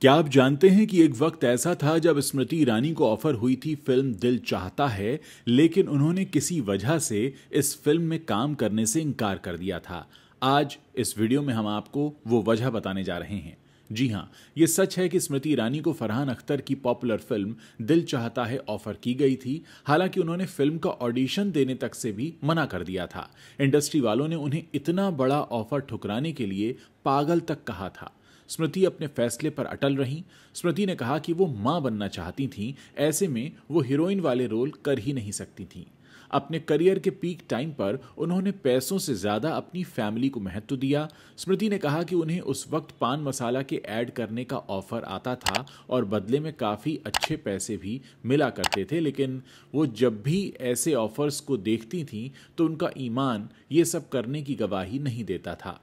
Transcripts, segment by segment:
क्या आप जानते हैं कि एक वक्त ऐसा था जब स्मृति ईरानी को ऑफर हुई थी फिल्म दिल चाहता है लेकिन उन्होंने किसी वजह से इस फिल्म में काम करने से इनकार कर दिया था आज इस वीडियो में हम आपको वो वजह बताने जा रहे हैं जी हाँ ये सच है कि स्मृति ईरानी को फरहान अख्तर की पॉपुलर फिल्म दिल चाहता है ऑफर की गई थी हालांकि उन्होंने फिल्म का ऑडिशन देने तक से भी मना कर दिया था इंडस्ट्री वालों ने उन्हें इतना बड़ा ऑफर ठुकराने के लिए पागल तक कहा था स्मृति अपने फैसले पर अटल रहीं स्मृति ने कहा कि वो माँ बनना चाहती थीं ऐसे में वो हीरोइन वाले रोल कर ही नहीं सकती थीं अपने करियर के पीक टाइम पर उन्होंने पैसों से ज़्यादा अपनी फैमिली को महत्व दिया स्मृति ने कहा कि उन्हें उस वक्त पान मसाला के ऐड करने का ऑफर आता था और बदले में काफ़ी अच्छे पैसे भी मिला करते थे लेकिन वो जब भी ऐसे ऑफर्स को देखती थीं तो उनका ईमान ये सब करने की गवाही नहीं देता था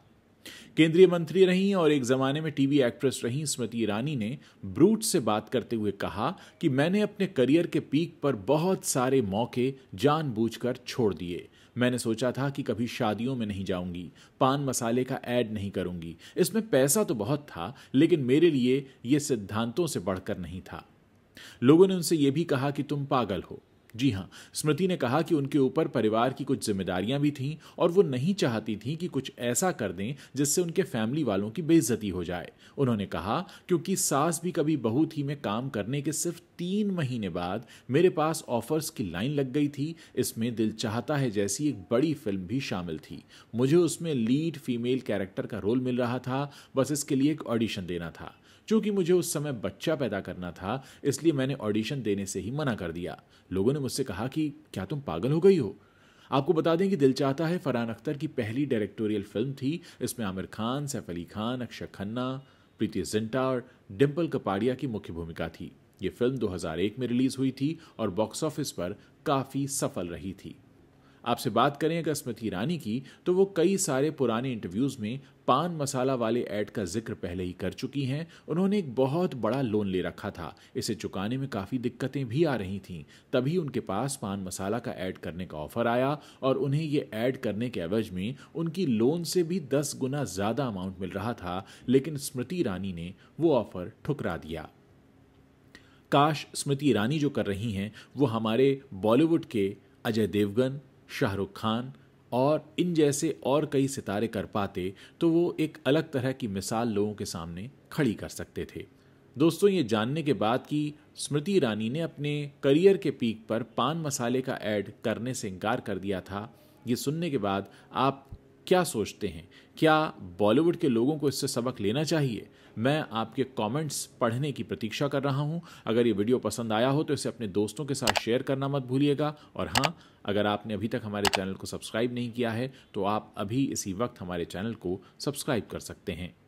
केंद्रीय मंत्री रही और एक ज़माने में टीवी एक्ट्रेस रही स्मृति ईरानी ने ब्रूट से बात करते हुए कहा कि मैंने अपने करियर के पीक पर बहुत सारे मौके जानबूझकर छोड़ दिए मैंने सोचा था कि कभी शादियों में नहीं जाऊंगी पान मसाले का ऐड नहीं करूंगी इसमें पैसा तो बहुत था लेकिन मेरे लिए ये सिद्धांतों से बढ़कर नहीं था लोगों ने उनसे यह भी कहा कि तुम पागल हो जी हाँ स्मृति ने कहा कि उनके ऊपर परिवार की कुछ जिम्मेदारियां भी थीं और वो नहीं चाहती थीं कि कुछ ऐसा कर दें जिससे उनके फैमिली वालों की बेइज्जती हो जाए उन्होंने कहा क्योंकि सास भी कभी बहू थी में काम करने के सिर्फ तीन महीने बाद मेरे पास ऑफर्स की लाइन लग गई थी इसमें दिल चाहता है जैसी एक बड़ी फिल्म भी शामिल थी मुझे उसमें लीड फीमेल कैरेक्टर का रोल मिल रहा था बस इसके लिए एक ऑडिशन देना था चूंकि मुझे उस समय बच्चा पैदा करना था इसलिए मैंने ऑडिशन देने से ही मना कर दिया लोगों ने मुझसे कहा कि क्या तुम पागल हो गई हो आपको बता दें कि दिल चाहता है फरहान अख्तर की पहली डायरेक्टोरियल फिल्म थी इसमें आमिर खान सैफ अली खान अक्षय खन्ना प्रीति जिंटा और डिम्पल कपाड़िया की मुख्य भूमिका थी ये फिल्म 2001 में रिलीज़ हुई थी और बॉक्स ऑफिस पर काफ़ी सफल रही थी आपसे बात करें अगर स्मृति ईरानी की तो वो कई सारे पुराने इंटरव्यूज़ में पान मसाला वाले ऐड का जिक्र पहले ही कर चुकी हैं उन्होंने एक बहुत बड़ा लोन ले रखा था इसे चुकाने में काफ़ी दिक्कतें भी आ रही थीं तभी उनके पास पान मसाला का ऐड करने का ऑफर आया और उन्हें ये ऐड करने के एवज में उनकी लोन से भी दस गुना ज़्यादा अमाउंट मिल रहा था लेकिन स्मृति ईरानी ने वो ऑफर ठुकरा दिया काश स्मृति ईरानी जो कर रही हैं वो हमारे बॉलीवुड के अजय देवगन शाहरुख खान और इन जैसे और कई सितारे कर पाते तो वो एक अलग तरह की मिसाल लोगों के सामने खड़ी कर सकते थे दोस्तों ये जानने के बाद कि स्मृति ईरानी ने अपने करियर के पीक पर पान मसाले का ऐड करने से इनकार कर दिया था ये सुनने के बाद आप क्या सोचते हैं क्या बॉलीवुड के लोगों को इससे सबक लेना चाहिए मैं आपके कमेंट्स पढ़ने की प्रतीक्षा कर रहा हूं अगर ये वीडियो पसंद आया हो तो इसे अपने दोस्तों के साथ शेयर करना मत भूलिएगा और हाँ अगर आपने अभी तक हमारे चैनल को सब्सक्राइब नहीं किया है तो आप अभी इसी वक्त हमारे चैनल को सब्सक्राइब कर सकते हैं